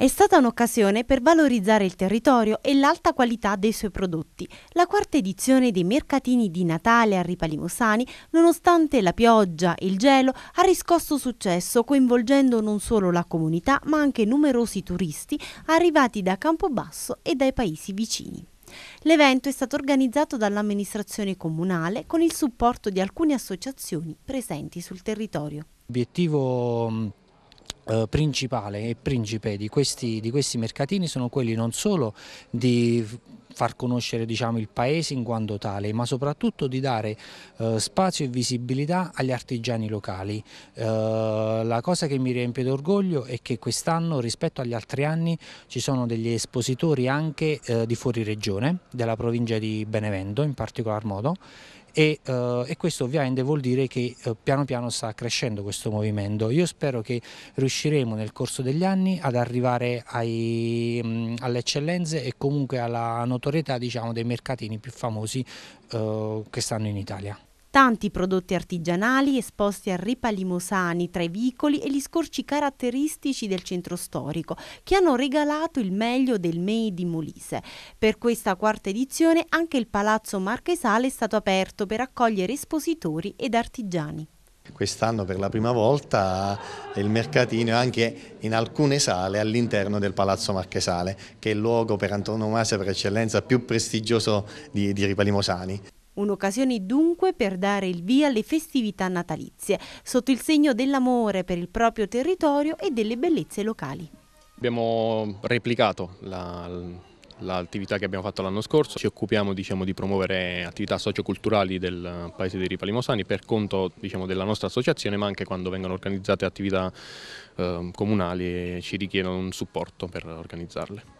È stata un'occasione per valorizzare il territorio e l'alta qualità dei suoi prodotti. La quarta edizione dei mercatini di Natale a Ripalimosani, nonostante la pioggia e il gelo, ha riscosso successo coinvolgendo non solo la comunità ma anche numerosi turisti arrivati da Campobasso e dai paesi vicini. L'evento è stato organizzato dall'amministrazione comunale con il supporto di alcune associazioni presenti sul territorio. Obiettivo eh, principale e principe di questi, di questi mercatini sono quelli non solo di far conoscere diciamo, il paese in quanto tale, ma soprattutto di dare eh, spazio e visibilità agli artigiani locali. Eh, la cosa che mi riempie d'orgoglio è che quest'anno rispetto agli altri anni ci sono degli espositori anche eh, di fuori regione, della provincia di Benevento in particolar modo, e, eh, e, questo ovviamente vuol dire che eh, piano piano sta crescendo questo movimento. Io spero che riusciremo nel corso degli anni ad arrivare ai, mh, mm, alle eccellenze e comunque alla notorietà notorietà diciamo, dei mercatini più famosi eh, che stanno in Italia. Tanti prodotti artigianali esposti a ripa limosani tra i vicoli e gli scorci caratteristici del centro storico, che hanno regalato il meglio del Made di Molise. Per questa quarta edizione anche il Palazzo Marchesale è stato aperto per accogliere espositori ed artigiani. Quest'anno per la prima volta il mercatino è anche in alcune sale all'interno del Palazzo Marchesale, che è il luogo per antonomasia per eccellenza più prestigioso di, di Ripalimosani. Un'occasione dunque per dare il via alle festività natalizie, sotto il segno dell'amore per il proprio territorio e delle bellezze locali. Abbiamo replicato la, l'attività che abbiamo fatto l'anno scorso. Ci occupiamo diciamo, di promuovere attività socioculturali del eh, paese dei Ripalimosani per conto diciamo, della nostra associazione, ma anche quando vengono organizzate attività eh, comunali e ci richiedono un supporto per organizzarle.